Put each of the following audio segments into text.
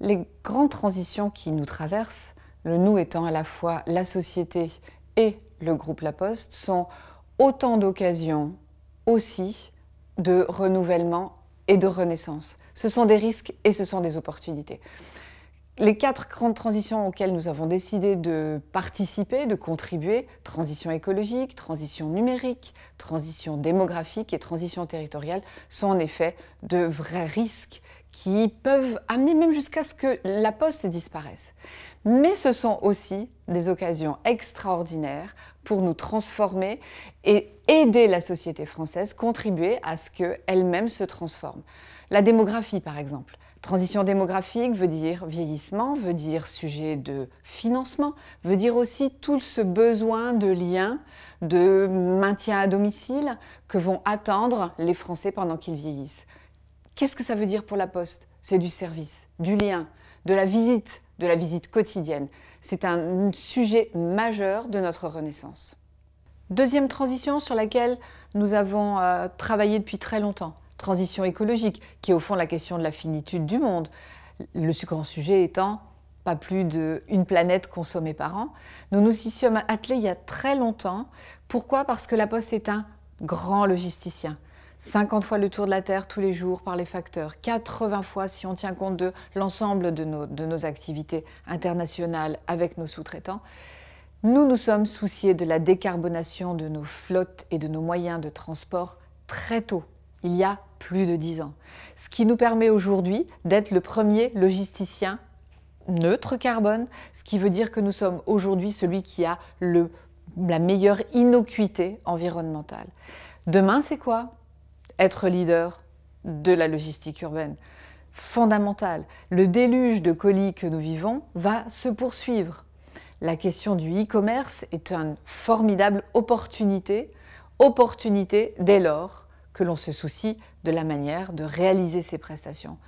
les grandes transitions qui nous traversent, le nous étant à la fois la société et le groupe La Poste, sont autant d'occasions aussi de renouvellement et de renaissance. Ce sont des risques et ce sont des opportunités. Les quatre grandes transitions auxquelles nous avons décidé de participer, de contribuer, transition écologique, transition numérique, transition démographique et transition territoriale, sont en effet de vrais risques qui peuvent amener même jusqu'à ce que la poste disparaisse. Mais ce sont aussi des occasions extraordinaires pour nous transformer et aider la société française, contribuer à ce qu'elle-même se transforme. La démographie, par exemple. Transition démographique veut dire vieillissement, veut dire sujet de financement, veut dire aussi tout ce besoin de liens, de maintien à domicile que vont attendre les Français pendant qu'ils vieillissent. Qu'est-ce que ça veut dire pour la poste C'est du service, du lien, de la visite, de la visite quotidienne. C'est un sujet majeur de notre renaissance. Deuxième transition sur laquelle nous avons euh, travaillé depuis très longtemps, transition écologique, qui est au fond la question de la finitude du monde. Le grand sujet étant pas plus d'une planète consommée par an. Nous nous y sommes attelés il y a très longtemps. Pourquoi Parce que La Poste est un grand logisticien. 50 fois le tour de la Terre tous les jours par les facteurs, 80 fois si on tient compte de l'ensemble de nos, activités internationales avec nos sous-traitants. Nous nous sommes souciés de la décarbonation de nos flottes et de nos moyens de transport très tôt, il y a plus de 10 ans, ce qui nous permet aujourd'hui d'être le premier logisticien neutre carbone, ce qui veut dire que nous sommes aujourd'hui celui qui a le, la meilleure innocuité environnementale. Demain, c'est quoi être leader de la logistique urbaine. Fondamental. Le déluge de colis que nous vivons va se poursuivre. La question du e-commerce est une formidable opportunité, opportunité dès lors que l'on se soucie de la manière de réaliser ses prestations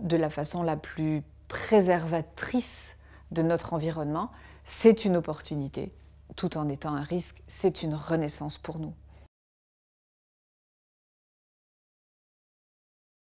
de la façon la plus préservatrice de notre environnement. C'est une opportunité, tout en étant un risque, c'est une renaissance pour nous.